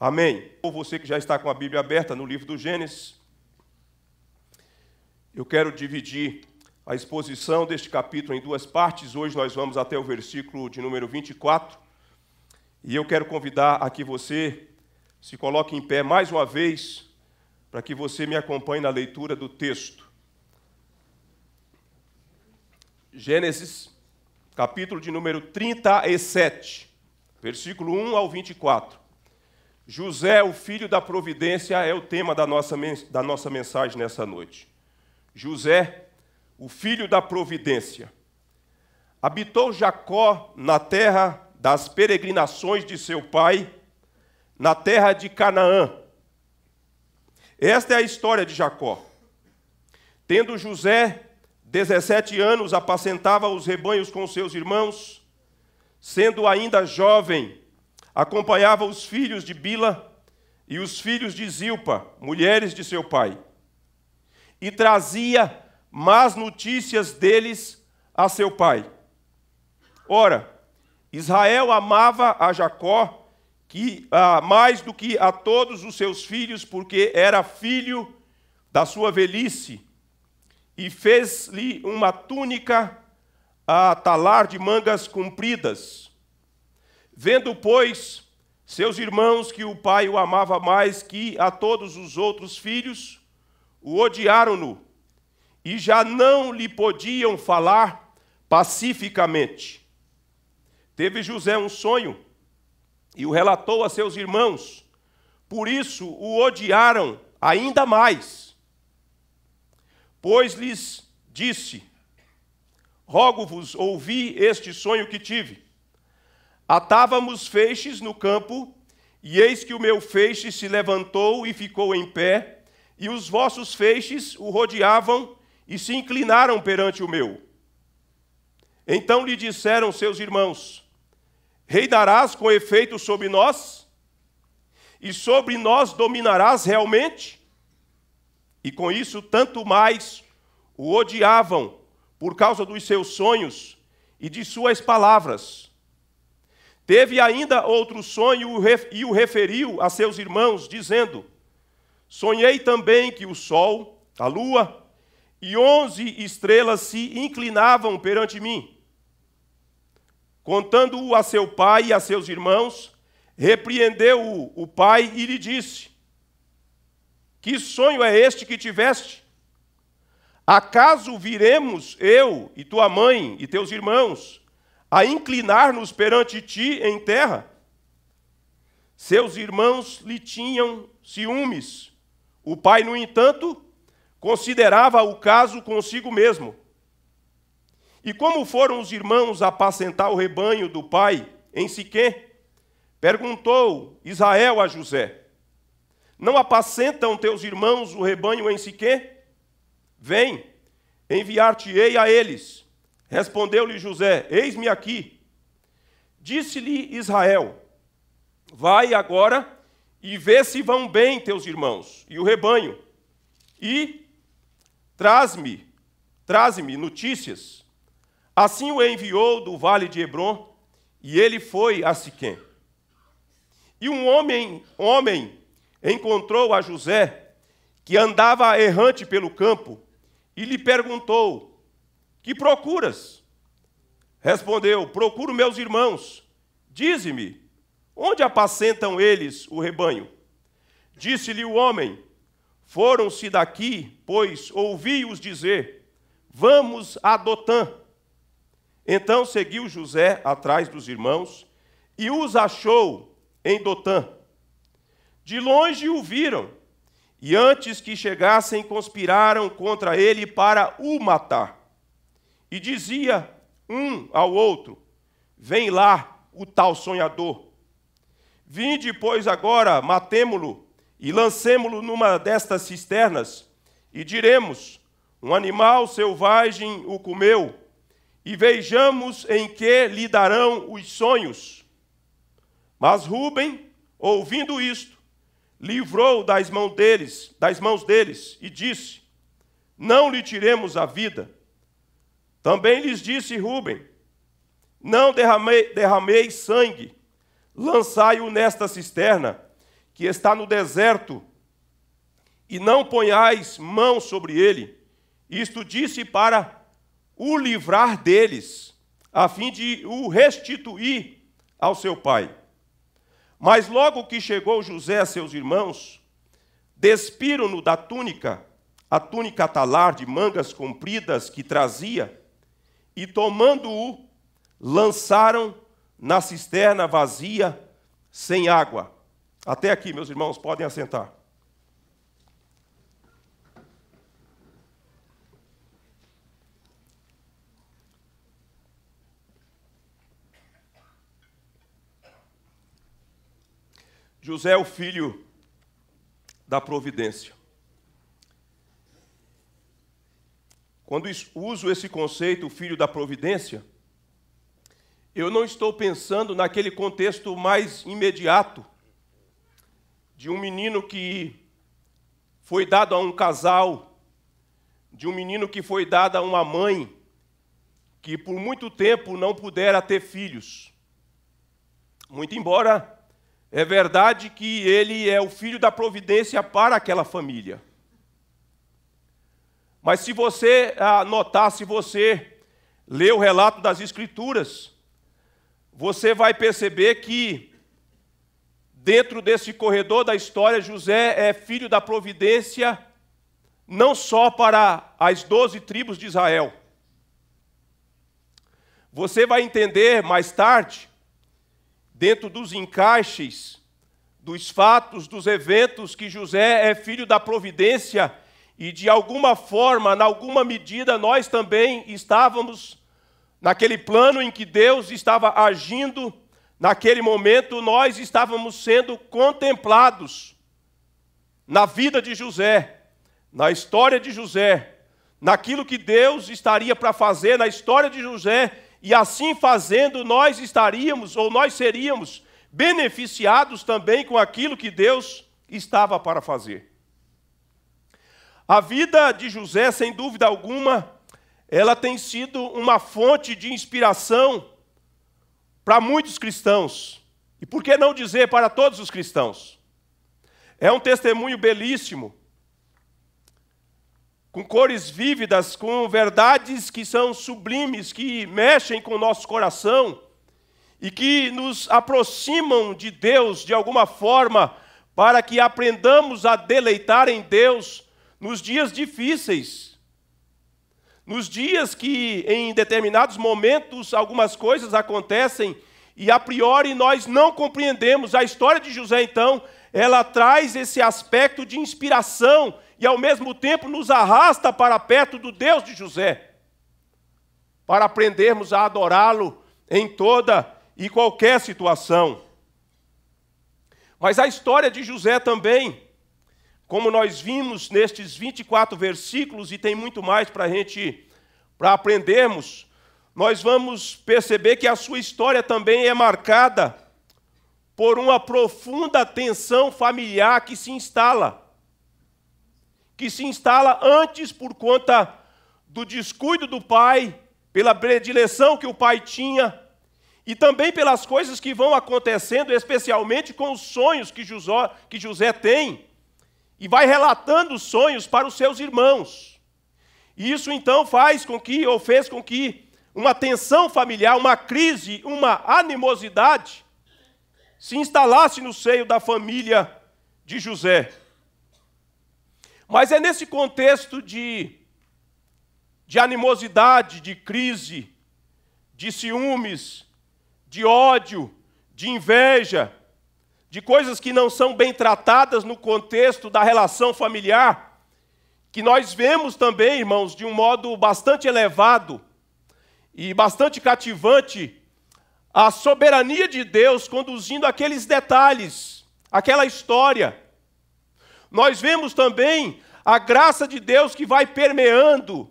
Amém? Ou você que já está com a Bíblia aberta no livro do Gênesis, eu quero dividir a exposição deste capítulo em duas partes. Hoje nós vamos até o versículo de número 24. E eu quero convidar aqui você se coloque em pé mais uma vez, para que você me acompanhe na leitura do texto. Gênesis, capítulo de número 37, versículo 1 ao 24. José, o filho da providência, é o tema da nossa, da nossa mensagem nessa noite. José, o filho da providência. Habitou Jacó na terra das peregrinações de seu pai, na terra de Canaã. Esta é a história de Jacó. Tendo José 17 anos, apacentava os rebanhos com seus irmãos, sendo ainda jovem, acompanhava os filhos de Bila e os filhos de Zilpa, mulheres de seu pai, e trazia más notícias deles a seu pai. Ora, Israel amava a Jacó que, ah, mais do que a todos os seus filhos, porque era filho da sua velhice, e fez-lhe uma túnica a talar de mangas compridas Vendo, pois, seus irmãos que o pai o amava mais que a todos os outros filhos, o odiaram-no e já não lhe podiam falar pacificamente. Teve José um sonho e o relatou a seus irmãos, por isso o odiaram ainda mais. Pois lhes disse: Rogo-vos, ouvi este sonho que tive. Atávamos feixes no campo, e eis que o meu feixe se levantou e ficou em pé, e os vossos feixes o rodeavam e se inclinaram perante o meu. Então lhe disseram seus irmãos: Reinarás com efeito sobre nós? E sobre nós dominarás realmente? E com isso, tanto mais o odiavam por causa dos seus sonhos e de suas palavras Teve ainda outro sonho e o referiu a seus irmãos, dizendo: Sonhei também que o sol, a lua e onze estrelas se inclinavam perante mim. Contando-o a seu pai e a seus irmãos, repreendeu-o o pai e lhe disse: Que sonho é este que tiveste? Acaso viremos eu e tua mãe e teus irmãos a inclinar-nos perante ti em terra. Seus irmãos lhe tinham ciúmes. O pai, no entanto, considerava o caso consigo mesmo. E como foram os irmãos apacentar o rebanho do pai em Siquém, perguntou Israel a José: Não apacentam teus irmãos o rebanho em Siquém? Vem, enviar-te-ei a eles. Respondeu-lhe José: Eis-me aqui. Disse-lhe Israel: Vai agora e vê se vão bem teus irmãos e o rebanho, e traz-me, traz-me notícias. Assim o enviou do vale de Hebron, e ele foi a Siquém. E um homem, homem encontrou a José, que andava errante pelo campo, e lhe perguntou: que procuras? Respondeu: Procuro meus irmãos. Dize-me, onde apacentam eles o rebanho? Disse-lhe o homem: Foram-se daqui, pois ouvi-os dizer: Vamos a Dotã. Então seguiu José atrás dos irmãos e os achou em Dotã. De longe o viram, e antes que chegassem, conspiraram contra ele para o matar. E dizia um ao outro: Vem lá o tal sonhador. Vinde, pois, agora, matemo-lo e lancemo-lo numa destas cisternas, e diremos: Um animal selvagem o comeu, e vejamos em que lhe darão os sonhos. Mas Rubem, ouvindo isto, livrou das mãos deles, das mãos deles, e disse: Não lhe tiremos a vida. Também lhes disse Rubem: Não derramei, derramei sangue, lançai-o nesta cisterna, que está no deserto, e não ponhais mão sobre ele. Isto disse para o livrar deles, a fim de o restituir ao seu pai. Mas logo que chegou José a seus irmãos, despiram-no da túnica, a túnica talar de mangas compridas que trazia, e tomando-o, lançaram na cisterna vazia, sem água. Até aqui, meus irmãos, podem assentar. José é o filho da providência. Quando uso esse conceito, filho da providência, eu não estou pensando naquele contexto mais imediato de um menino que foi dado a um casal, de um menino que foi dado a uma mãe que por muito tempo não pudera ter filhos. Muito embora é verdade que ele é o filho da providência para aquela família. Mas se você ah, notar, se você ler o relato das Escrituras, você vai perceber que, dentro desse corredor da história, José é filho da providência, não só para as doze tribos de Israel. Você vai entender mais tarde, dentro dos encaixes, dos fatos, dos eventos, que José é filho da providência e de alguma forma, em alguma medida, nós também estávamos naquele plano em que Deus estava agindo, naquele momento nós estávamos sendo contemplados na vida de José, na história de José, naquilo que Deus estaria para fazer na história de José, e assim fazendo nós estaríamos ou nós seríamos beneficiados também com aquilo que Deus estava para fazer. A vida de José, sem dúvida alguma, ela tem sido uma fonte de inspiração para muitos cristãos. E por que não dizer para todos os cristãos? É um testemunho belíssimo, com cores vívidas, com verdades que são sublimes, que mexem com o nosso coração e que nos aproximam de Deus de alguma forma, para que aprendamos a deleitar em Deus nos dias difíceis, nos dias que em determinados momentos algumas coisas acontecem e a priori nós não compreendemos. A história de José, então, ela traz esse aspecto de inspiração e ao mesmo tempo nos arrasta para perto do Deus de José, para aprendermos a adorá-lo em toda e qualquer situação. Mas a história de José também como nós vimos nestes 24 versículos, e tem muito mais para a gente para aprendermos, nós vamos perceber que a sua história também é marcada por uma profunda tensão familiar que se instala. Que se instala antes por conta do descuido do pai, pela predileção que o pai tinha, e também pelas coisas que vão acontecendo, especialmente com os sonhos que José, que José tem e vai relatando os sonhos para os seus irmãos. E isso então faz com que, ou fez com que, uma tensão familiar, uma crise, uma animosidade se instalasse no seio da família de José. Mas é nesse contexto de, de animosidade, de crise, de ciúmes, de ódio, de inveja, de coisas que não são bem tratadas no contexto da relação familiar, que nós vemos também, irmãos, de um modo bastante elevado e bastante cativante, a soberania de Deus conduzindo aqueles detalhes, aquela história. Nós vemos também a graça de Deus que vai permeando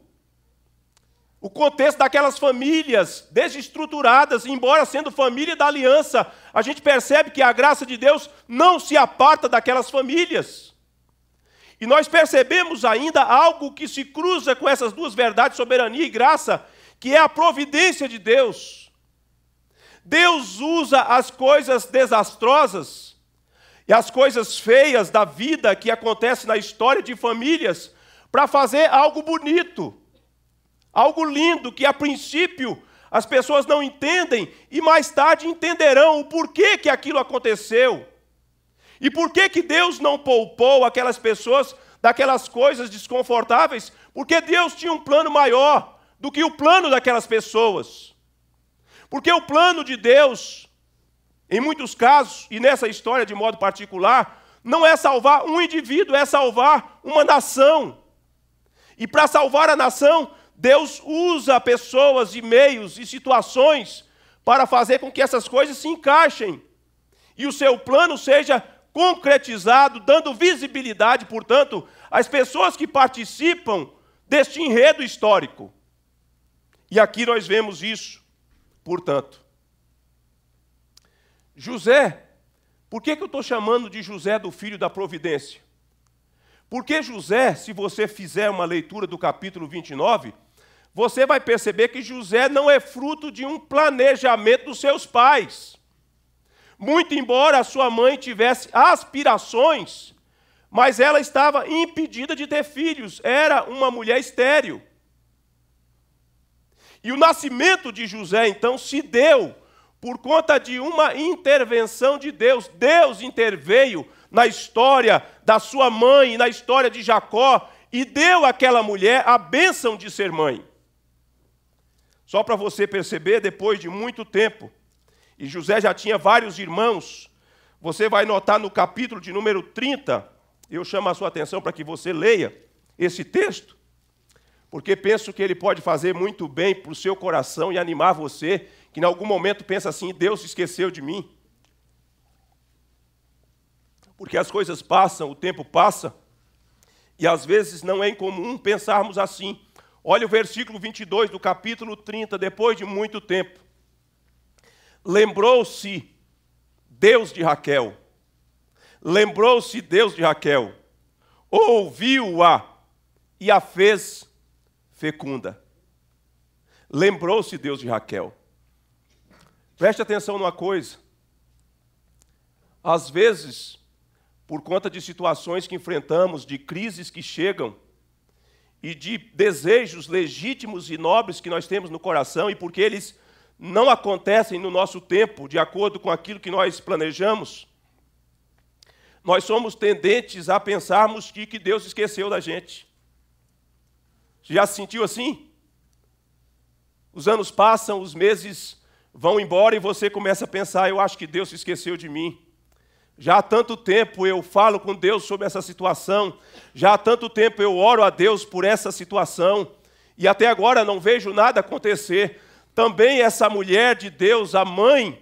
o contexto daquelas famílias desestruturadas, embora sendo família da aliança, a gente percebe que a graça de Deus não se aparta daquelas famílias. E nós percebemos ainda algo que se cruza com essas duas verdades, soberania e graça, que é a providência de Deus. Deus usa as coisas desastrosas e as coisas feias da vida que acontece na história de famílias para fazer algo bonito algo lindo que a princípio as pessoas não entendem e mais tarde entenderão o porquê que aquilo aconteceu. E por que que Deus não poupou aquelas pessoas daquelas coisas desconfortáveis? Porque Deus tinha um plano maior do que o plano daquelas pessoas. Porque o plano de Deus, em muitos casos, e nessa história de modo particular, não é salvar um indivíduo, é salvar uma nação. E para salvar a nação, Deus usa pessoas e meios e situações para fazer com que essas coisas se encaixem e o seu plano seja concretizado, dando visibilidade, portanto, às pessoas que participam deste enredo histórico. E aqui nós vemos isso, portanto. José, por que, que eu estou chamando de José do filho da providência? Porque José, se você fizer uma leitura do capítulo 29, você vai perceber que José não é fruto de um planejamento dos seus pais. Muito embora a sua mãe tivesse aspirações, mas ela estava impedida de ter filhos, era uma mulher estéril. E o nascimento de José, então, se deu por conta de uma intervenção de Deus. Deus interveio na história da sua mãe, na história de Jacó, e deu àquela mulher a bênção de ser mãe. Só para você perceber, depois de muito tempo, e José já tinha vários irmãos, você vai notar no capítulo de número 30, eu chamo a sua atenção para que você leia esse texto, porque penso que ele pode fazer muito bem para o seu coração e animar você, que em algum momento pensa assim: Deus esqueceu de mim. Porque as coisas passam, o tempo passa, e às vezes não é incomum pensarmos assim. Olha o versículo 22 do capítulo 30, depois de muito tempo. Lembrou-se Deus de Raquel. Lembrou-se Deus de Raquel. Ouviu-a e a fez fecunda. Lembrou-se Deus de Raquel. Preste atenção numa coisa. Às vezes, por conta de situações que enfrentamos, de crises que chegam, e de desejos legítimos e nobres que nós temos no coração, e porque eles não acontecem no nosso tempo, de acordo com aquilo que nós planejamos, nós somos tendentes a pensarmos que, que Deus esqueceu da gente. Já se sentiu assim? Os anos passam, os meses vão embora e você começa a pensar: eu acho que Deus se esqueceu de mim. Já há tanto tempo eu falo com Deus sobre essa situação, já há tanto tempo eu oro a Deus por essa situação, e até agora não vejo nada acontecer. Também essa mulher de Deus, a mãe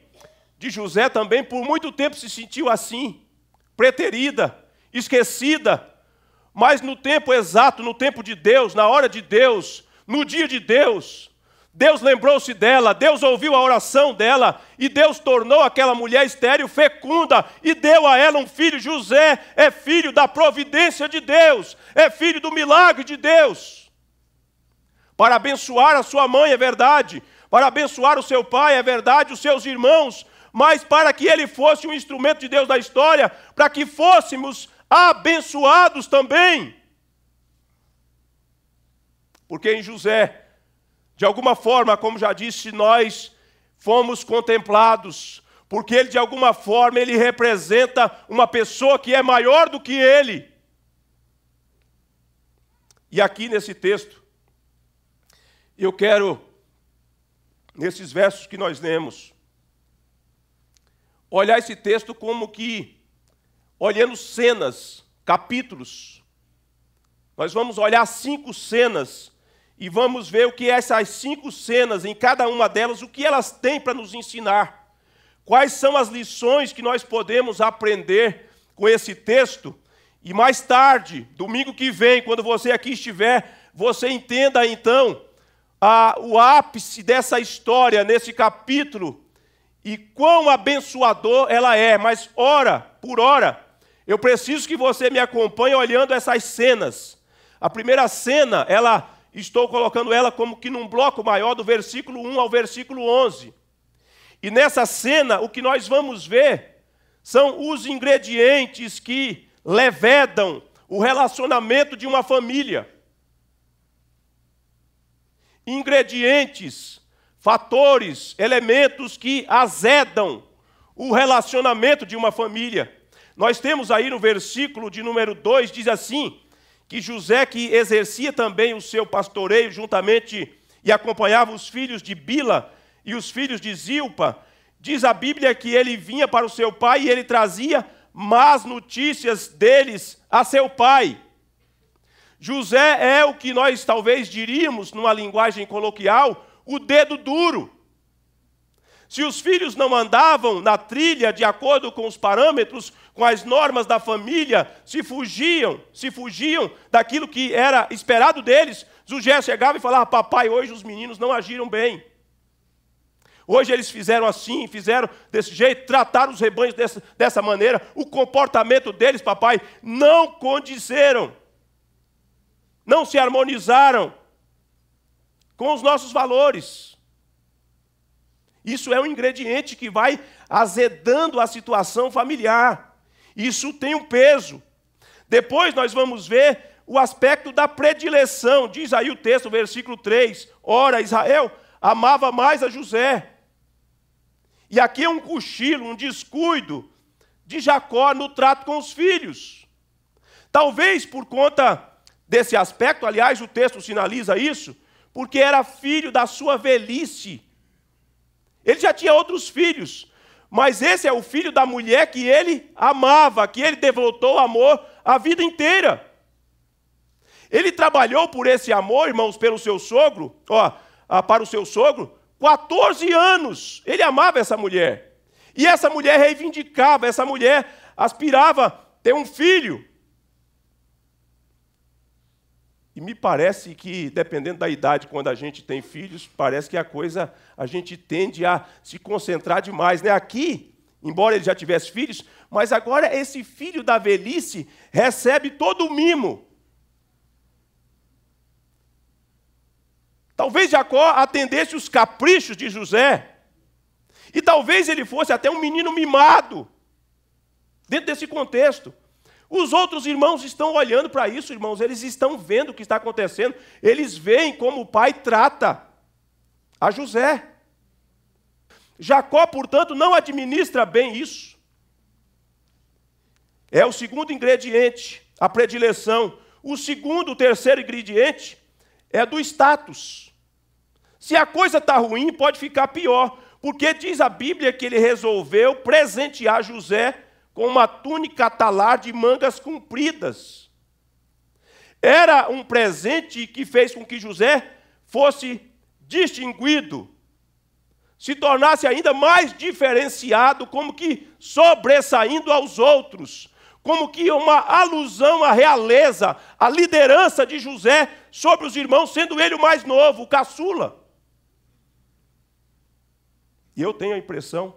de José, também por muito tempo se sentiu assim, preterida, esquecida, mas no tempo exato, no tempo de Deus, na hora de Deus, no dia de Deus, Deus lembrou-se dela, Deus ouviu a oração dela, e Deus tornou aquela mulher estéril fecunda e deu a ela um filho. José é filho da providência de Deus, é filho do milagre de Deus. Para abençoar a sua mãe, é verdade, para abençoar o seu pai, é verdade, os seus irmãos, mas para que ele fosse um instrumento de Deus da história, para que fôssemos abençoados também. Porque em José de alguma forma, como já disse, nós fomos contemplados, porque ele de alguma forma ele representa uma pessoa que é maior do que ele. E aqui nesse texto, eu quero nesses versos que nós lemos, olhar esse texto como que olhando cenas, capítulos. Nós vamos olhar cinco cenas e vamos ver o que essas cinco cenas, em cada uma delas, o que elas têm para nos ensinar. Quais são as lições que nós podemos aprender com esse texto? E mais tarde, domingo que vem, quando você aqui estiver, você entenda então a, o ápice dessa história nesse capítulo e quão abençoador ela é. Mas, hora por hora, eu preciso que você me acompanhe olhando essas cenas. A primeira cena, ela estou colocando ela como que num bloco maior, do versículo 1 ao versículo 11. E nessa cena, o que nós vamos ver são os ingredientes que levedam o relacionamento de uma família. Ingredientes, fatores, elementos que azedam o relacionamento de uma família. Nós temos aí no versículo de número 2, diz assim: que José, que exercia também o seu pastoreio juntamente e acompanhava os filhos de Bila e os filhos de Zilpa, diz a Bíblia que ele vinha para o seu pai e ele trazia más notícias deles a seu pai. José é o que nós talvez diríamos, numa linguagem coloquial, o dedo duro. Se os filhos não andavam na trilha de acordo com os parâmetros, com as normas da família, se fugiam, se fugiam daquilo que era esperado deles. Zugé chegava e falava: Papai, hoje os meninos não agiram bem. Hoje eles fizeram assim, fizeram desse jeito, trataram os rebanhos dessa, dessa maneira. O comportamento deles, papai, não condizeram, não se harmonizaram com os nossos valores. Isso é um ingrediente que vai azedando a situação familiar. Isso tem um peso. Depois nós vamos ver o aspecto da predileção. Diz aí o texto, versículo 3: Ora, Israel amava mais a José. E aqui é um cochilo, um descuido de Jacó no trato com os filhos. Talvez por conta desse aspecto, aliás, o texto sinaliza isso, porque era filho da sua velhice. Ele já tinha outros filhos, mas esse é o filho da mulher que ele amava, que ele devotou amor a vida inteira. Ele trabalhou por esse amor, irmãos, pelo seu sogro, ó, ah, para o seu sogro, 14 anos. Ele amava essa mulher. E essa mulher reivindicava, essa mulher aspirava ter um filho. E me parece que, dependendo da idade, quando a gente tem filhos, parece que a coisa, a gente tende a se concentrar demais. Né? Aqui, embora ele já tivesse filhos, mas agora esse filho da velhice recebe todo o mimo. Talvez Jacó atendesse os caprichos de José. E talvez ele fosse até um menino mimado, dentro desse contexto. Os outros irmãos estão olhando para isso, irmãos, eles estão vendo o que está acontecendo, eles veem como o pai trata a José. Jacó, portanto, não administra bem isso. É o segundo ingrediente, a predileção. O segundo, o terceiro ingrediente é do status. Se a coisa está ruim, pode ficar pior, porque diz a Bíblia que ele resolveu presentear José com uma túnica talar de mangas compridas. Era um presente que fez com que José fosse distinguido, se tornasse ainda mais diferenciado, como que sobressaindo aos outros, como que uma alusão à realeza, à liderança de José sobre os irmãos, sendo ele o mais novo, o caçula. E eu tenho a impressão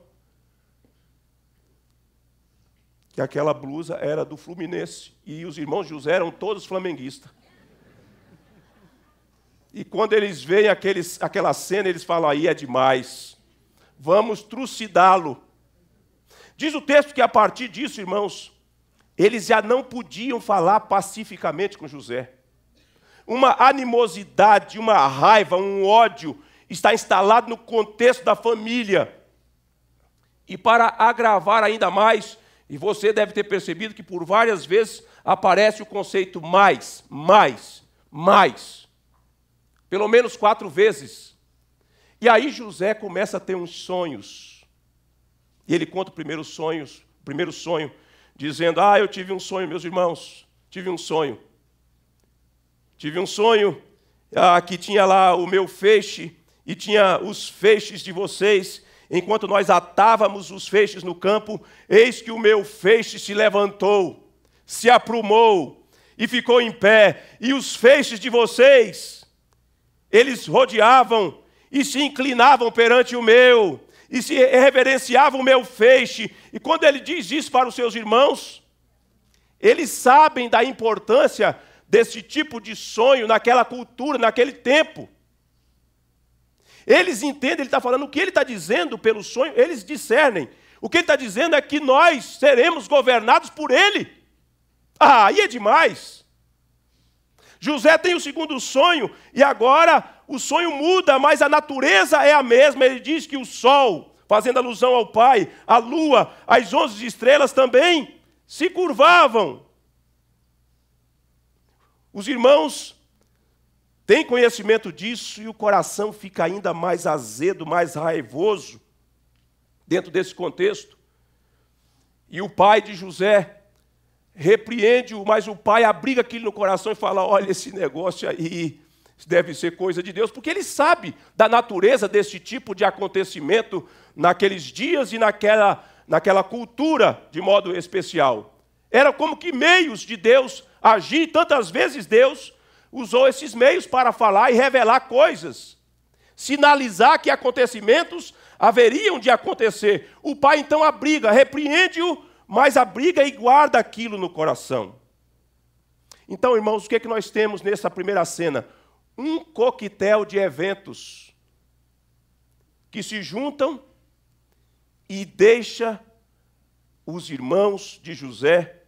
que aquela blusa era do Fluminense e os irmãos José eram todos flamenguistas. E quando eles veem aqueles, aquela cena, eles falam: aí é demais, vamos trucidá-lo. Diz o texto que a partir disso, irmãos, eles já não podiam falar pacificamente com José. Uma animosidade, uma raiva, um ódio está instalado no contexto da família. E para agravar ainda mais, e você deve ter percebido que por várias vezes aparece o conceito mais, mais, mais. Pelo menos quatro vezes. E aí José começa a ter uns sonhos. E ele conta o primeiro sonho, o primeiro sonho, dizendo: Ah, eu tive um sonho, meus irmãos, tive um sonho. Tive um sonho ah, que tinha lá o meu feixe e tinha os feixes de vocês enquanto nós atávamos os feixes no campo, eis que o meu feixe se levantou, se aprumou e ficou em pé, e os feixes de vocês, eles rodeavam e se inclinavam perante o meu, e se reverenciavam o meu feixe. E quando ele diz isso para os seus irmãos, eles sabem da importância desse tipo de sonho naquela cultura, naquele tempo. Eles entendem, ele está falando o que ele está dizendo pelo sonho, eles discernem. O que ele está dizendo é que nós seremos governados por ele. Ah, aí é demais. José tem o segundo sonho, e agora o sonho muda, mas a natureza é a mesma. Ele diz que o sol, fazendo alusão ao Pai, a lua, as onze estrelas também se curvavam. Os irmãos tem conhecimento disso e o coração fica ainda mais azedo, mais raivoso, dentro desse contexto. E o pai de José repreende-o, mas o pai abriga aquilo no coração e fala: olha, esse negócio aí deve ser coisa de Deus, porque ele sabe da natureza desse tipo de acontecimento naqueles dias e naquela, naquela cultura de modo especial. Era como que meios de Deus agir, tantas vezes Deus usou esses meios para falar e revelar coisas, sinalizar que acontecimentos haveriam de acontecer. O pai então abriga, repreende-o, mas abriga e guarda aquilo no coração. Então, irmãos, o que, é que nós temos nessa primeira cena? Um coquetel de eventos que se juntam e deixa os irmãos de José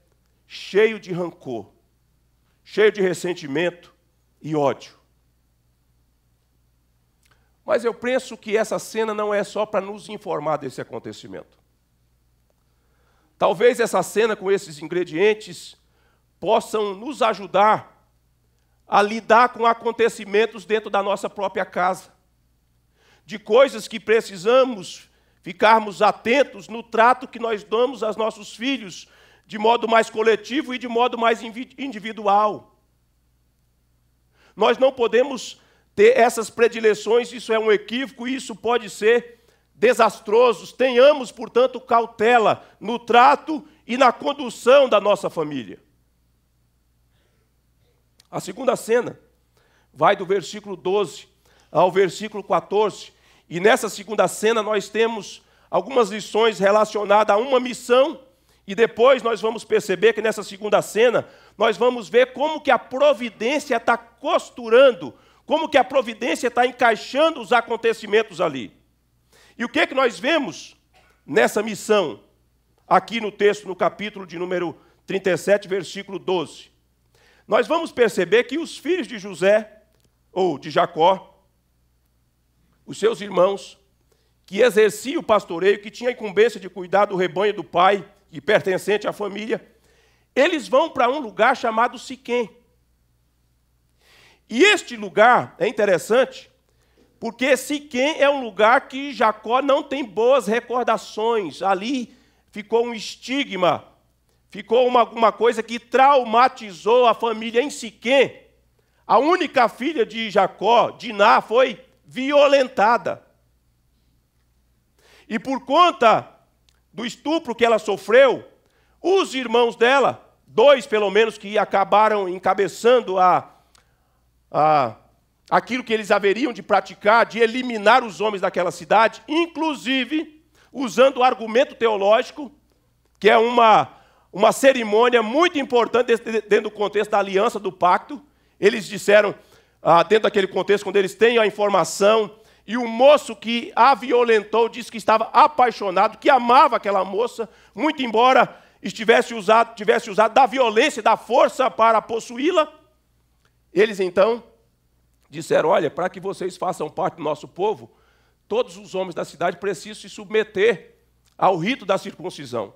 cheio de rancor cheio de ressentimento e ódio. Mas eu penso que essa cena não é só para nos informar desse acontecimento. Talvez essa cena com esses ingredientes possam nos ajudar a lidar com acontecimentos dentro da nossa própria casa, de coisas que precisamos ficarmos atentos no trato que nós damos aos nossos filhos, de modo mais coletivo e de modo mais individual. Nós não podemos ter essas predileções, isso é um equívoco, isso pode ser desastroso. Tenhamos, portanto, cautela no trato e na condução da nossa família. A segunda cena vai do versículo 12 ao versículo 14, e nessa segunda cena nós temos algumas lições relacionadas a uma missão e depois nós vamos perceber que nessa segunda cena nós vamos ver como que a providência está costurando, como que a providência está encaixando os acontecimentos ali. E o que que nós vemos nessa missão aqui no texto, no capítulo de número 37, versículo 12? Nós vamos perceber que os filhos de José ou de Jacó, os seus irmãos, que exerciam o pastoreio, que tinham a incumbência de cuidar do rebanho do pai, e pertencente à família, eles vão para um lugar chamado Siquém. E este lugar é interessante, porque Siquém é um lugar que Jacó não tem boas recordações. Ali ficou um estigma, ficou uma, uma coisa que traumatizou a família em Siquém. A única filha de Jacó, Diná, foi violentada. E por conta do estupro que ela sofreu, os irmãos dela, dois pelo menos que acabaram encabeçando a, a aquilo que eles haveriam de praticar, de eliminar os homens daquela cidade, inclusive usando o argumento teológico, que é uma, uma cerimônia muito importante dentro do contexto da aliança do pacto. Eles disseram, ah, dentro daquele contexto, quando eles têm a informação e o moço que a violentou disse que estava apaixonado, que amava aquela moça, muito embora estivesse usado, tivesse usado da violência, da força para possuí-la. Eles então disseram: Olha, para que vocês façam parte do nosso povo, todos os homens da cidade precisam se submeter ao rito da circuncisão.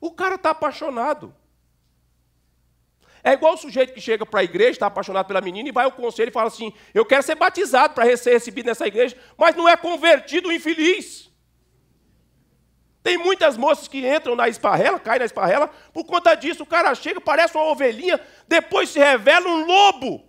O cara está apaixonado. É igual o sujeito que chega para a igreja, está apaixonado pela menina, e vai ao conselho e fala assim: Eu quero ser batizado para ser recebido nessa igreja, mas não é convertido infeliz. Tem muitas moças que entram na esparrela, caem na esparrela, por conta disso o cara chega, parece uma ovelhinha, depois se revela um lobo.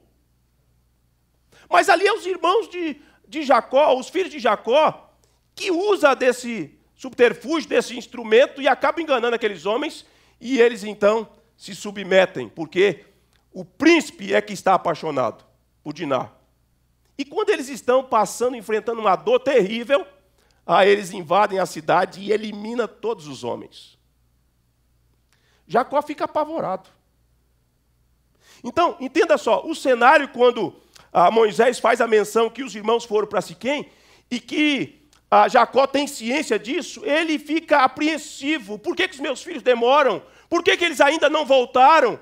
Mas ali é os irmãos de, de Jacó, os filhos de Jacó, que usa desse subterfúgio, desse instrumento, e acaba enganando aqueles homens, e eles então se submetem, porque o príncipe é que está apaixonado por Diná. E quando eles estão passando, enfrentando uma dor terrível, aí ah, eles invadem a cidade e eliminam todos os homens. Jacó fica apavorado. Então, entenda só, o cenário quando ah, Moisés faz a menção que os irmãos foram para Siquém e que ah, Jacó tem ciência disso, ele fica apreensivo. Por que, que os meus filhos demoram? Por que, que eles ainda não voltaram?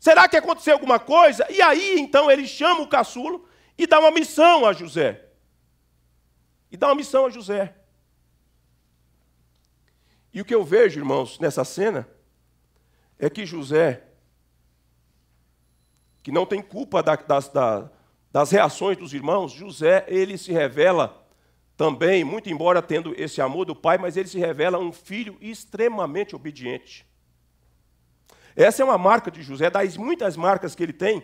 Será que aconteceu alguma coisa? E aí, então, ele chama o caçulo e dá uma missão a José. E dá uma missão a José. E o que eu vejo, irmãos, nessa cena, é que José, que não tem culpa da, das, da, das reações dos irmãos, José, ele se revela também, muito embora tendo esse amor do pai, mas ele se revela um filho extremamente obediente. Essa é uma marca de José, é das muitas marcas que ele tem,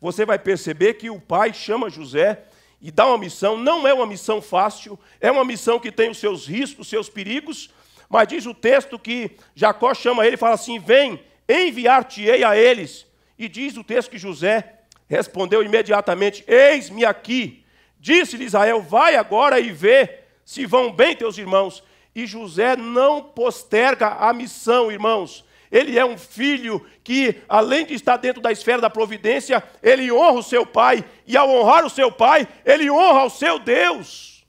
você vai perceber que o pai chama José e dá uma missão, não é uma missão fácil, é uma missão que tem os seus riscos, os seus perigos, mas diz o texto que Jacó chama ele e fala assim: Vem, enviar-te-ei a eles. E diz o texto que José respondeu imediatamente: Eis-me aqui. Disse-lhe Israel: Vai agora e vê se vão bem teus irmãos. E José não posterga a missão, irmãos. Ele é um filho que, além de estar dentro da esfera da providência, ele honra o seu pai. E ao honrar o seu pai, ele honra o seu Deus.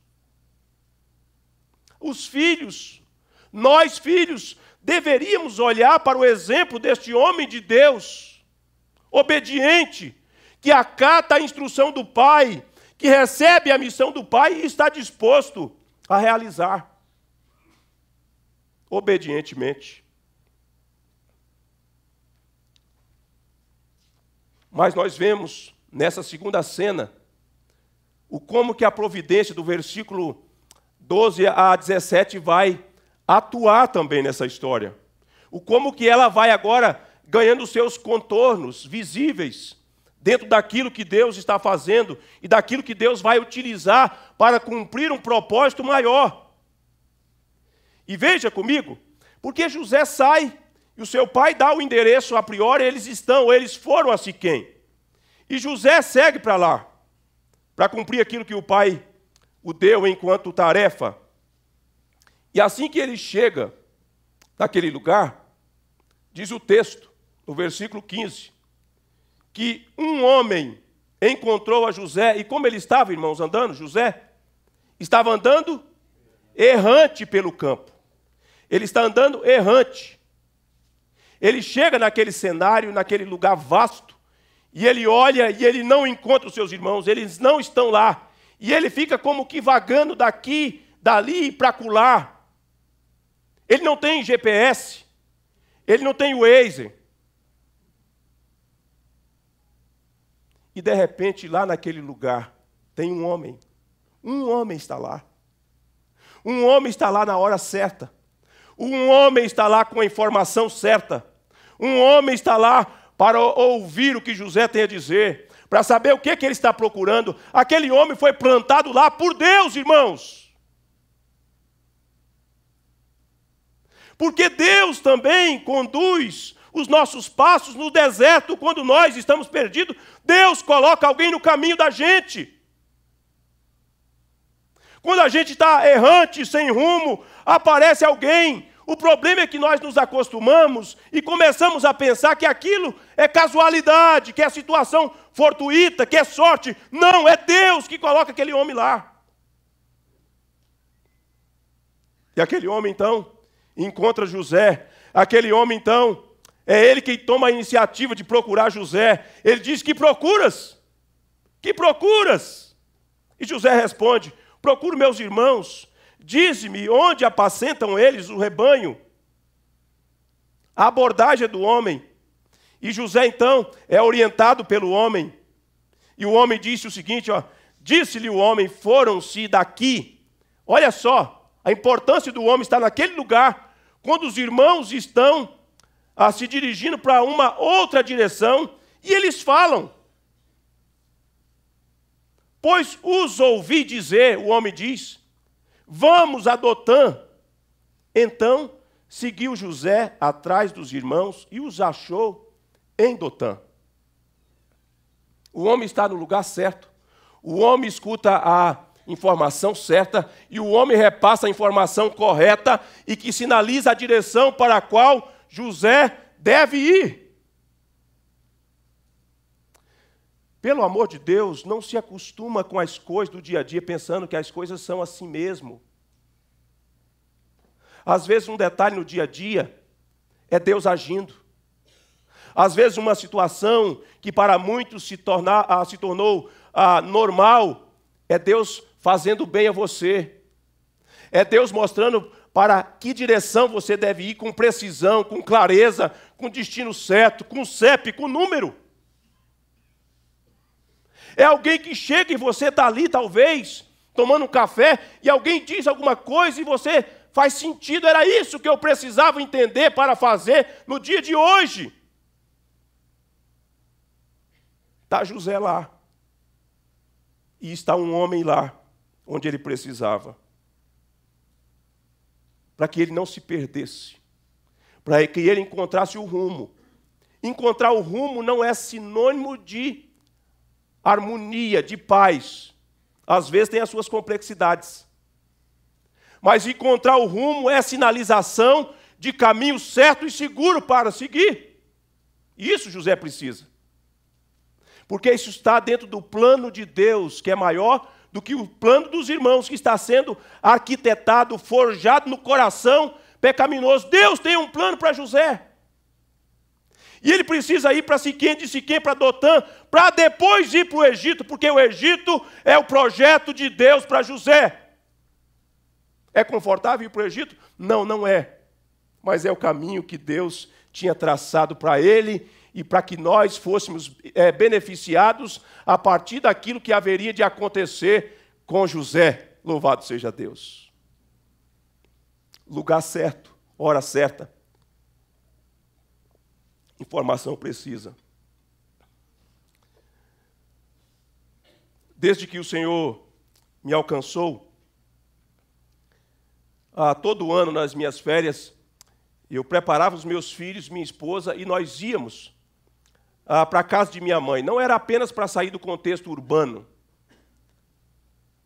Os filhos, nós filhos, deveríamos olhar para o exemplo deste homem de Deus, obediente, que acata a instrução do pai, que recebe a missão do pai e está disposto a realizar obedientemente. Mas nós vemos nessa segunda cena o como que a providência do versículo 12 a 17 vai atuar também nessa história. O como que ela vai agora ganhando seus contornos visíveis dentro daquilo que Deus está fazendo e daquilo que Deus vai utilizar para cumprir um propósito maior. E veja comigo, porque José sai o seu pai dá o endereço a priori, eles estão, eles foram a Siquém. E José segue para lá, para cumprir aquilo que o pai o deu enquanto tarefa. E assim que ele chega naquele lugar, diz o texto, no versículo 15, que um homem encontrou a José, e como ele estava, irmãos, andando, José, estava andando errante pelo campo. Ele está andando errante. Ele chega naquele cenário, naquele lugar vasto, e ele olha e ele não encontra os seus irmãos, eles não estão lá. E ele fica como que vagando daqui, dali para acolá. Ele não tem GPS, ele não tem Waze. E de repente, lá naquele lugar, tem um homem. Um homem está lá. Um homem está lá na hora certa. Um homem está lá com a informação certa. Um homem está lá para ouvir o que José tem a dizer, para saber o que, que ele está procurando. Aquele homem foi plantado lá por Deus, irmãos. Porque Deus também conduz os nossos passos no deserto quando nós estamos perdidos. Deus coloca alguém no caminho da gente. Quando a gente está errante, sem rumo, aparece alguém o problema é que nós nos acostumamos e começamos a pensar que aquilo é casualidade, que é situação fortuita, que é sorte. Não, é Deus que coloca aquele homem lá. E aquele homem então encontra José. Aquele homem então é ele que toma a iniciativa de procurar José. Ele diz: Que procuras? Que procuras? E José responde: Procuro meus irmãos Diz-me onde apacentam eles o rebanho. A abordagem é do homem. E José então é orientado pelo homem. E o homem disse o seguinte, ó: Disse-lhe o homem: Foram-se daqui. Olha só, a importância do homem está naquele lugar quando os irmãos estão a ah, se dirigindo para uma outra direção e eles falam. Pois os ouvi dizer, o homem diz, Vamos a Dotã. Então seguiu José atrás dos irmãos e os achou em Dotã. O homem está no lugar certo. O homem escuta a informação certa e o homem repassa a informação correta e que sinaliza a direção para a qual José deve ir. Pelo amor de Deus, não se acostuma com as coisas do dia a dia pensando que as coisas são assim mesmo. Às vezes, um detalhe no dia a dia é Deus agindo. Às vezes, uma situação que para muitos se, tornar, ah, se tornou ah, normal é Deus fazendo bem a você. É Deus mostrando para que direção você deve ir com precisão, com clareza, com destino certo, com CEP, com número. É alguém que chega e você está ali, talvez, tomando um café, e alguém diz alguma coisa e você faz sentido, era isso que eu precisava entender para fazer no dia de hoje. Está José lá, e está um homem lá, onde ele precisava, para que ele não se perdesse, para que ele encontrasse o rumo. Encontrar o rumo não é sinônimo de harmonia, de paz, às vezes tem as suas complexidades. Mas encontrar o rumo é sinalização de caminho certo e seguro para seguir. Isso José precisa. Porque isso está dentro do plano de Deus, que é maior do que o plano dos irmãos, que está sendo arquitetado, forjado no coração pecaminoso. Deus tem um plano para José. E ele precisa ir para Siquém, de Siquém para Dotã, para depois ir para o Egito, porque o Egito é o projeto de Deus para José. É confortável ir para o Egito? Não, não é. Mas é o caminho que Deus tinha traçado para ele e para que nós fôssemos é, beneficiados a partir daquilo que haveria de acontecer com José. Louvado seja Deus. Lugar certo, hora certa informação precisa. Desde que o Senhor me alcançou, a todo ano nas minhas férias, eu preparava os meus filhos, minha esposa, e nós íamos ah, para a casa de minha mãe. Não era apenas para sair do contexto urbano.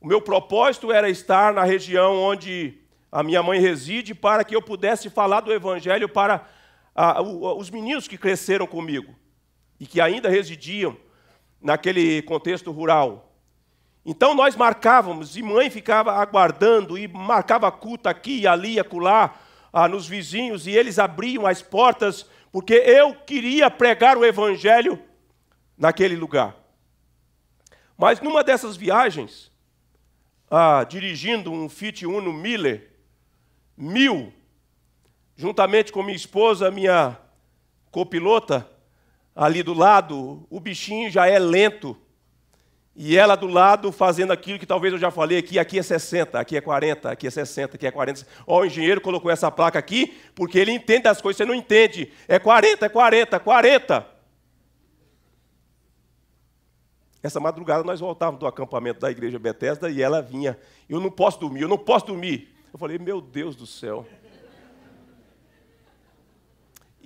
O meu propósito era estar na região onde a minha mãe reside para que eu pudesse falar do Evangelho para os meninos que cresceram comigo e que ainda residiam naquele contexto rural. Então nós marcávamos, e mãe ficava aguardando, e marcava culto aqui, ali, acolá, ah, nos vizinhos, e eles abriam as portas, porque eu queria pregar o evangelho naquele lugar. Mas numa dessas viagens, ah, dirigindo um Fiat Uno Miller, mil, juntamente com minha esposa, minha copilota, ali do lado, o bichinho já é lento. E ela do lado fazendo aquilo que talvez eu já falei aqui, aqui é 60, aqui é 40, aqui é 60, aqui é 40. Ó, o engenheiro colocou essa placa aqui porque ele entende as coisas, você não entende. É 40, é 40, 40. Essa madrugada nós voltávamos do acampamento da igreja Bethesda e ela vinha. Eu não posso dormir, eu não posso dormir. Eu falei, meu Deus do céu.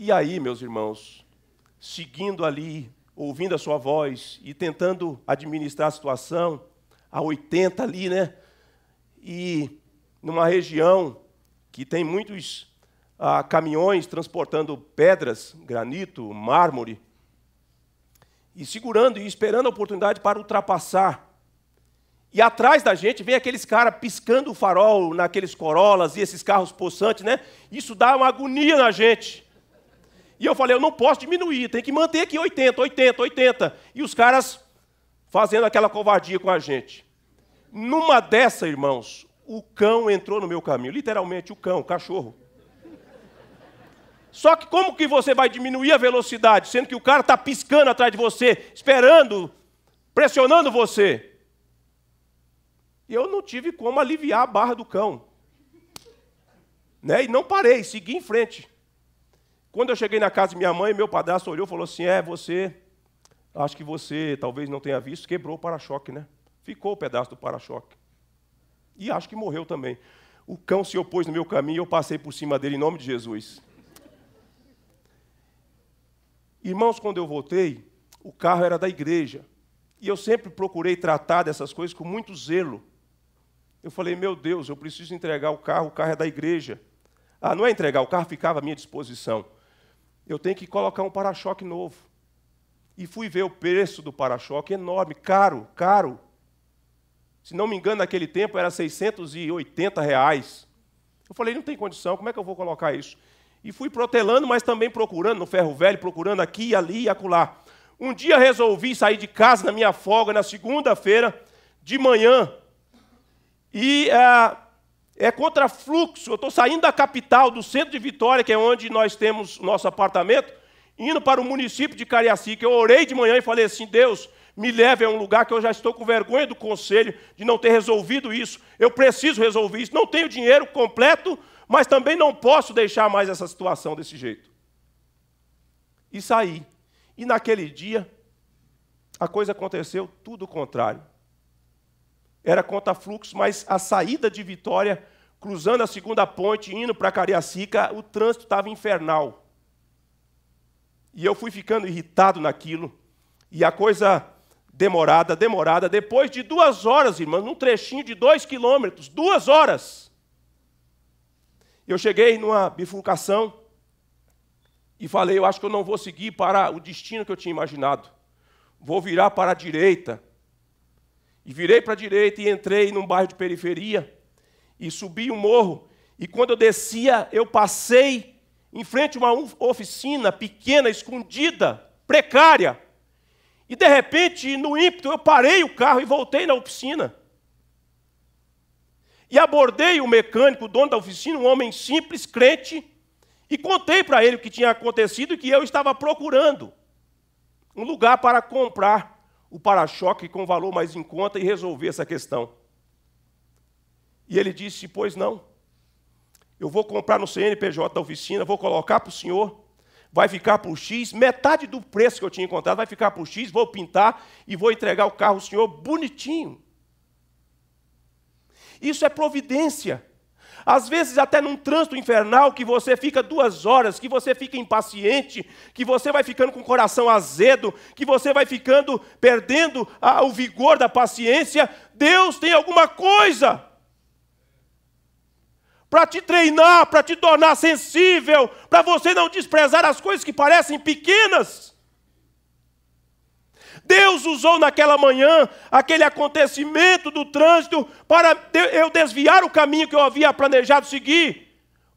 E aí, meus irmãos, seguindo ali, ouvindo a sua voz e tentando administrar a situação, a 80 ali, né? E numa região que tem muitos ah, caminhões transportando pedras, granito, mármore, e segurando e esperando a oportunidade para ultrapassar. E atrás da gente vem aqueles caras piscando o farol naqueles Corollas e esses carros possantes, né? Isso dá uma agonia na gente. E eu falei, eu não posso diminuir, tem que manter aqui 80, 80, 80. E os caras fazendo aquela covardia com a gente. Numa dessa, irmãos, o cão entrou no meu caminho, literalmente o cão, o cachorro. Só que como que você vai diminuir a velocidade, sendo que o cara está piscando atrás de você, esperando, pressionando você? Eu não tive como aliviar a barra do cão. Né? E não parei, segui em frente. Quando eu cheguei na casa de minha mãe, meu padrasto olhou e falou assim: É, você, acho que você talvez não tenha visto, quebrou o para-choque, né? Ficou o pedaço do para-choque. E acho que morreu também. O cão se opôs no meu caminho e eu passei por cima dele em nome de Jesus. Irmãos, quando eu voltei, o carro era da igreja. E eu sempre procurei tratar dessas coisas com muito zelo. Eu falei, meu Deus, eu preciso entregar o carro, o carro é da igreja. Ah, não é entregar o carro, ficava à minha disposição eu tenho que colocar um para-choque novo. E fui ver o preço do para-choque, enorme, caro, caro. Se não me engano, naquele tempo era 680 reais. Eu falei, não tem condição, como é que eu vou colocar isso? E fui protelando, mas também procurando no ferro velho, procurando aqui, ali e acolá. Um dia resolvi sair de casa na minha folga, na segunda-feira de manhã, e ah, é contra fluxo. Eu estou saindo da capital, do centro de Vitória, que é onde nós temos nosso apartamento, indo para o município de Cariacica. Eu orei de manhã e falei assim: Deus, me leve a um lugar que eu já estou com vergonha do conselho de não ter resolvido isso. Eu preciso resolver isso. Não tenho dinheiro completo, mas também não posso deixar mais essa situação desse jeito. E saí. E naquele dia, a coisa aconteceu tudo o contrário era conta fluxo, mas a saída de Vitória, cruzando a segunda ponte, indo para Cariacica, o trânsito estava infernal. E eu fui ficando irritado naquilo. E a coisa demorada, demorada. Depois de duas horas, irmãos, num trechinho de dois quilômetros, duas horas. Eu cheguei numa bifurcação e falei: eu acho que eu não vou seguir para o destino que eu tinha imaginado. Vou virar para a direita e virei para a direita e entrei num bairro de periferia. E subi um morro. E quando eu descia, eu passei em frente a uma oficina pequena, escondida, precária. E de repente, no ímpeto, eu parei o carro e voltei na oficina. E abordei o mecânico, o dono da oficina, um homem simples, crente, e contei para ele o que tinha acontecido e que eu estava procurando um lugar para comprar o para-choque com valor mais em conta e resolver essa questão. E ele disse: Pois não, eu vou comprar no CNPJ da oficina, vou colocar para o senhor, vai ficar por X, metade do preço que eu tinha encontrado vai ficar por X, vou pintar e vou entregar o carro ao senhor bonitinho. Isso é providência às vezes até num trânsito infernal que você fica duas horas, que você fica impaciente, que você vai ficando com o coração azedo, que você vai ficando perdendo a, o vigor da paciência, Deus tem alguma coisa para te treinar, para te tornar sensível, para você não desprezar as coisas que parecem pequenas. Deus usou naquela manhã aquele acontecimento do trânsito para eu desviar o caminho que eu havia planejado seguir,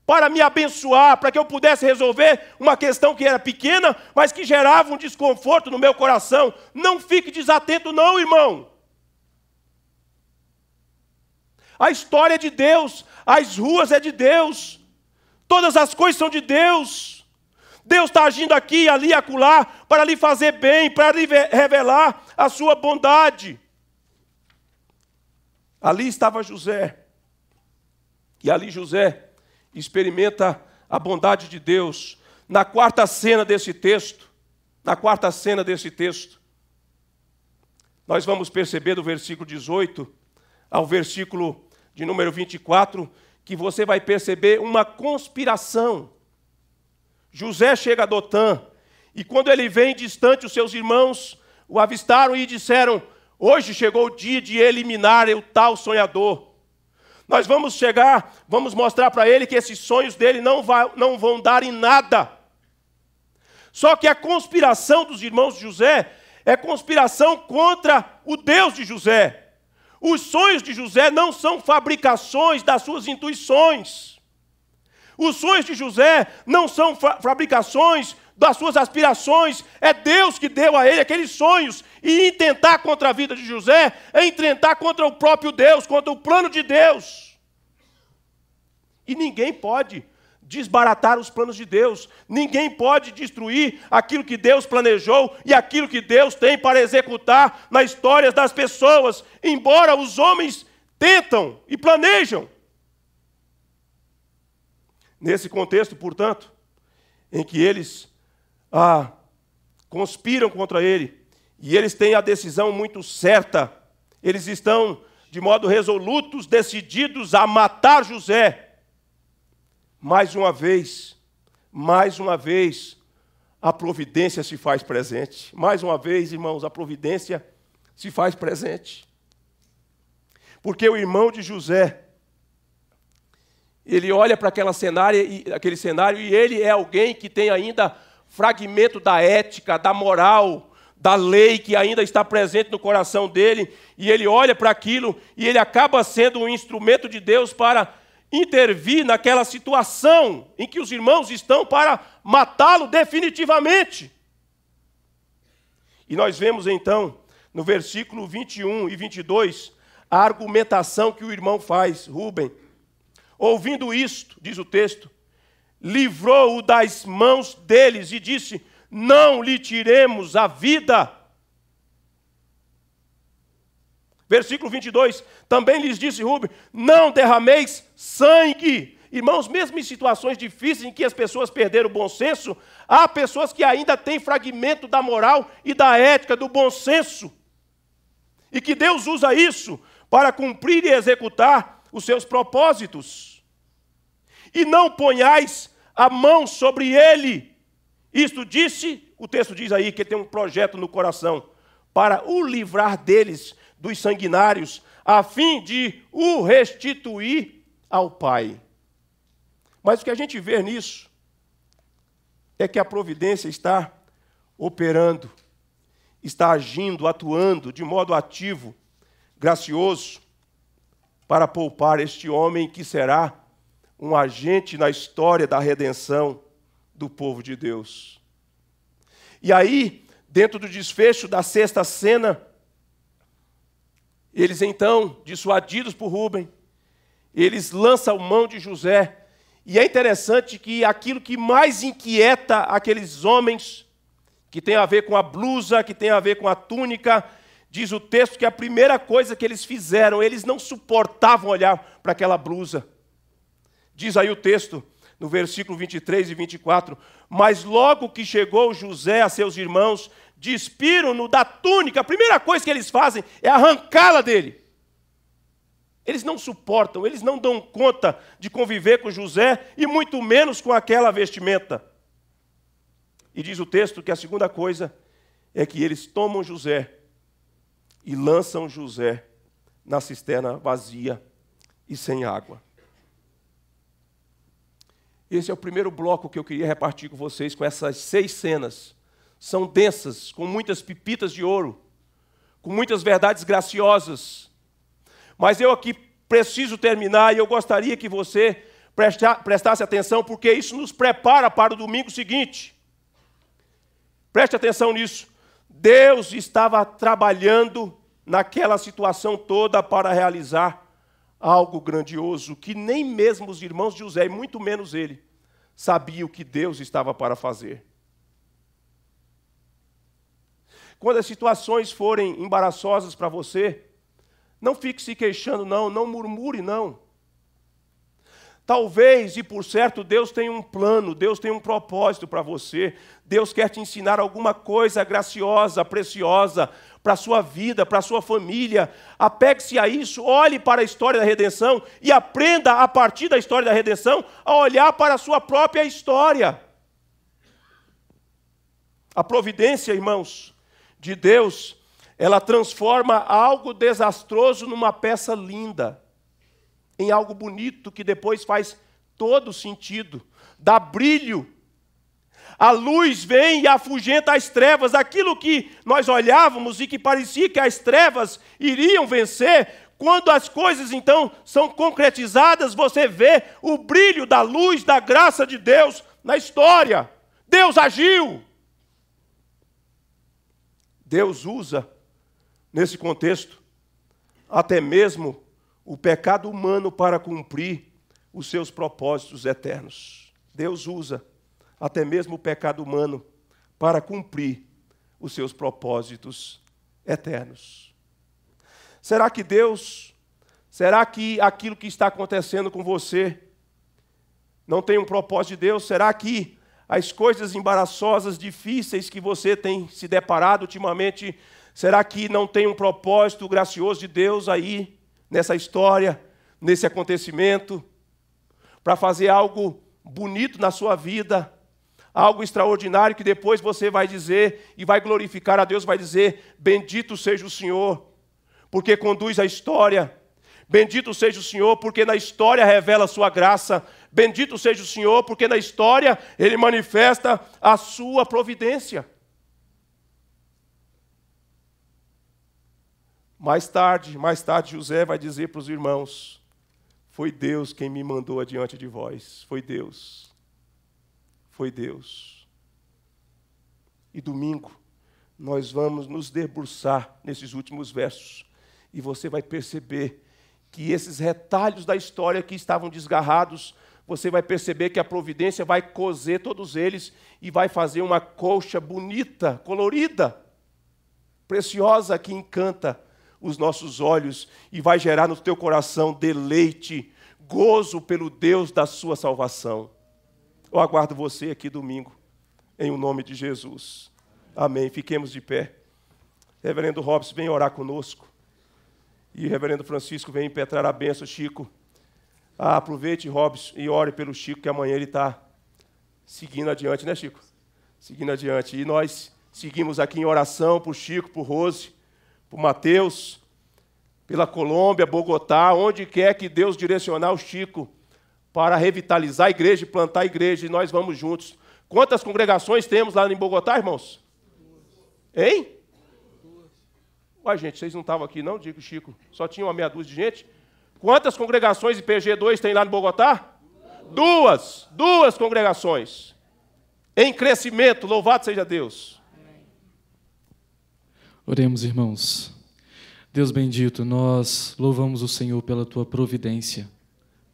para me abençoar, para que eu pudesse resolver uma questão que era pequena, mas que gerava um desconforto no meu coração. Não fique desatento, não, irmão. A história é de Deus, as ruas é de Deus, todas as coisas são de Deus. Deus está agindo aqui, ali, acolá, para lhe fazer bem, para lhe revelar a sua bondade. Ali estava José. E ali José experimenta a bondade de Deus. Na quarta cena desse texto, na quarta cena desse texto, nós vamos perceber do versículo 18 ao versículo de número 24 que você vai perceber uma conspiração José chega a Dotã, e quando ele vem distante, os seus irmãos o avistaram e disseram: Hoje chegou o dia de eliminar o tal sonhador. Nós vamos chegar, vamos mostrar para ele que esses sonhos dele não, vai, não vão dar em nada. Só que a conspiração dos irmãos de José é conspiração contra o Deus de José. Os sonhos de José não são fabricações das suas intuições. Os sonhos de José não são fabricações das suas aspirações, é Deus que deu a ele aqueles sonhos. E intentar contra a vida de José é intentar contra o próprio Deus, contra o plano de Deus. E ninguém pode desbaratar os planos de Deus, ninguém pode destruir aquilo que Deus planejou e aquilo que Deus tem para executar na história das pessoas, embora os homens tentam e planejam. Nesse contexto, portanto, em que eles ah, conspiram contra ele e eles têm a decisão muito certa, eles estão de modo resolutos, decididos a matar José. Mais uma vez, mais uma vez, a providência se faz presente. Mais uma vez, irmãos, a providência se faz presente. Porque o irmão de José, ele olha para aquela cenário, aquele cenário e ele é alguém que tem ainda fragmento da ética, da moral, da lei que ainda está presente no coração dele, e ele olha para aquilo e ele acaba sendo um instrumento de Deus para intervir naquela situação em que os irmãos estão para matá-lo definitivamente. E nós vemos então, no versículo 21 e 22, a argumentação que o irmão faz, Rubem, ouvindo isto, diz o texto, livrou-o das mãos deles e disse: Não lhe tiremos a vida. Versículo 22, também lhes disse Rubem: Não derrameis sangue. Irmãos, mesmo em situações difíceis em que as pessoas perderam o bom senso, há pessoas que ainda têm fragmento da moral e da ética, do bom senso. E que Deus usa isso para cumprir e executar os seus propósitos e não ponhais a mão sobre ele. Isto disse, o texto diz aí que ele tem um projeto no coração para o livrar deles, dos sanguinários, a fim de o restituir ao Pai. Mas o que a gente vê nisso é que a providência está operando, está agindo, atuando de modo ativo, gracioso, para poupar este homem que será um agente na história da redenção do povo de Deus. E aí, dentro do desfecho da sexta cena, eles então, dissuadidos por Rubem, eles lançam mão de José. E é interessante que aquilo que mais inquieta aqueles homens, que tem a ver com a blusa, que tem a ver com a túnica, diz o texto que a primeira coisa que eles fizeram, eles não suportavam olhar para aquela blusa. Diz aí o texto, no versículo 23 e 24: Mas logo que chegou José a seus irmãos, despiram-no da túnica. A primeira coisa que eles fazem é arrancá-la dele. Eles não suportam, eles não dão conta de conviver com José e muito menos com aquela vestimenta. E diz o texto que a segunda coisa é que eles tomam José e lançam José na cisterna vazia e sem água. Esse é o primeiro bloco que eu queria repartir com vocês, com essas seis cenas. São densas, com muitas pipitas de ouro, com muitas verdades graciosas. Mas eu aqui preciso terminar e eu gostaria que você prestasse atenção, porque isso nos prepara para o domingo seguinte. Preste atenção nisso. Deus estava trabalhando naquela situação toda para realizar algo grandioso que nem mesmo os irmãos de José, e muito menos ele, sabiam que Deus estava para fazer. Quando as situações forem embaraçosas para você, não fique se queixando, não, não murmure, não. Talvez, e por certo, Deus tem um plano, Deus tem um propósito para você. Deus quer te ensinar alguma coisa graciosa, preciosa, para a sua vida, para a sua família. Apegue-se a isso, olhe para a história da redenção e aprenda, a partir da história da redenção, a olhar para a sua própria história. A providência, irmãos, de Deus, ela transforma algo desastroso numa peça linda, em algo bonito que depois faz todo sentido, dá brilho a luz vem e afugenta as trevas. Aquilo que nós olhávamos e que parecia que as trevas iriam vencer, quando as coisas então são concretizadas, você vê o brilho da luz, da graça de Deus na história. Deus agiu. Deus usa, nesse contexto, até mesmo o pecado humano para cumprir os seus propósitos eternos. Deus usa até mesmo o pecado humano, para cumprir os seus propósitos eternos. Será que Deus, será que aquilo que está acontecendo com você não tem um propósito de Deus? Será que as coisas embaraçosas, difíceis que você tem se deparado ultimamente, será que não tem um propósito gracioso de Deus aí nessa história, nesse acontecimento, para fazer algo bonito na sua vida, algo extraordinário que depois você vai dizer e vai glorificar a Deus, vai dizer: Bendito seja o Senhor, porque conduz a história. Bendito seja o Senhor, porque na história revela a sua graça. Bendito seja o Senhor, porque na história ele manifesta a sua providência. Mais tarde, mais tarde, José vai dizer para os irmãos: Foi Deus quem me mandou adiante de vós, foi Deus foi Deus. E domingo, nós vamos nos debruçar nesses últimos versos, e você vai perceber que esses retalhos da história que estavam desgarrados, você vai perceber que a providência vai coser todos eles e vai fazer uma colcha bonita, colorida, preciosa que encanta os nossos olhos e vai gerar no teu coração deleite, gozo pelo Deus da sua salvação. Eu aguardo você aqui domingo, em o nome de Jesus. Amém. Fiquemos de pé. Reverendo Robson, vem orar conosco. E Reverendo Francisco, vem impetrar a benção, Chico. Ah, aproveite, Robson, e ore pelo Chico, que amanhã ele está seguindo adiante, né, Chico? Seguindo adiante. E nós seguimos aqui em oração por Chico, por Rose, por Mateus, pela Colômbia, Bogotá, onde quer que Deus direcionar o Chico para revitalizar a igreja e plantar a igreja, e nós vamos juntos. Quantas congregações temos lá em Bogotá, irmãos? Hein? Uai, gente, vocês não estavam aqui, não? Digo, Chico, só tinha uma meia dúzia de gente. Quantas congregações IPG2 tem lá em Bogotá? Duas, duas congregações. Em crescimento, louvado seja Deus. Oremos, irmãos. Deus bendito, nós louvamos o Senhor pela tua providência.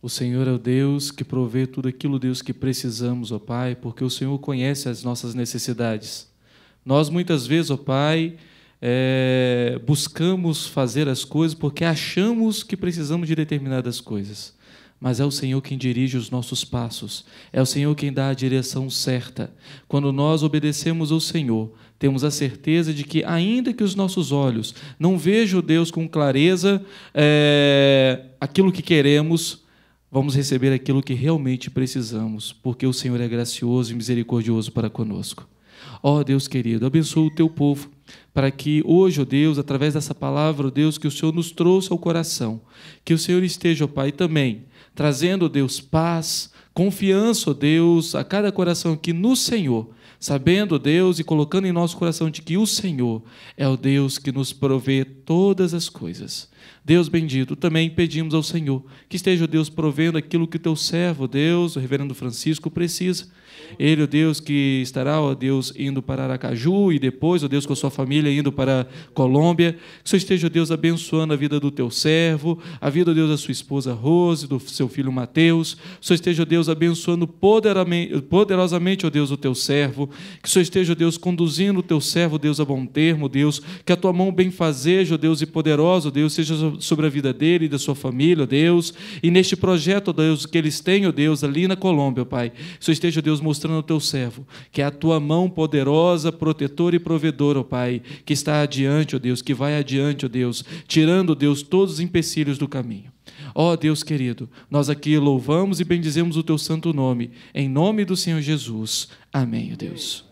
O Senhor é o Deus que provê tudo aquilo, Deus, que precisamos, ó Pai, porque o Senhor conhece as nossas necessidades. Nós, muitas vezes, ó Pai, é, buscamos fazer as coisas porque achamos que precisamos de determinadas coisas. Mas é o Senhor quem dirige os nossos passos, é o Senhor quem dá a direção certa. Quando nós obedecemos ao Senhor, temos a certeza de que, ainda que os nossos olhos não vejam Deus com clareza é, aquilo que queremos, vamos receber aquilo que realmente precisamos, porque o Senhor é gracioso e misericordioso para conosco. Ó oh, Deus querido, abençoa o teu povo, para que hoje, ó oh Deus, através dessa palavra, ó oh Deus, que o Senhor nos trouxe ao coração, que o Senhor esteja, ó Pai, também trazendo, ó Deus, paz, confiança, ó Deus, a cada coração aqui no Senhor, sabendo, Deus, e colocando em nosso coração de que o Senhor é o Deus que nos provê todas as coisas. Deus bendito, também pedimos ao Senhor que esteja, Deus, provendo aquilo que o teu servo, Deus, o reverendo Francisco, precisa ele, o Deus, que estará, ó Deus, indo para Aracaju e depois, ó Deus, com a sua família indo para Colômbia. Que o Senhor esteja, ó Deus, abençoando a vida do teu servo, a vida, ó Deus, da sua esposa Rose, do seu filho Mateus. Que o Senhor esteja, ó Deus, abençoando poderosamente, ó Deus, o teu servo. Que o Senhor esteja, ó Deus, conduzindo o teu servo, Deus, a bom termo, Deus. Que a tua mão benfazeja, ó Deus, e poderosa, ó Deus, seja sobre a vida dele e da sua família, ó Deus. E neste projeto, ó Deus, que eles têm, ó Deus, ali na Colômbia, ó Pai. Que o Senhor esteja, ó Deus, mostrando ao teu servo, que é a tua mão poderosa, protetora e provedora, ó Pai, que está adiante, ó Deus, que vai adiante, ó Deus, tirando, ó Deus, todos os empecilhos do caminho. Ó Deus querido, nós aqui louvamos e bendizemos o teu santo nome, em nome do Senhor Jesus. Amém, ó Deus.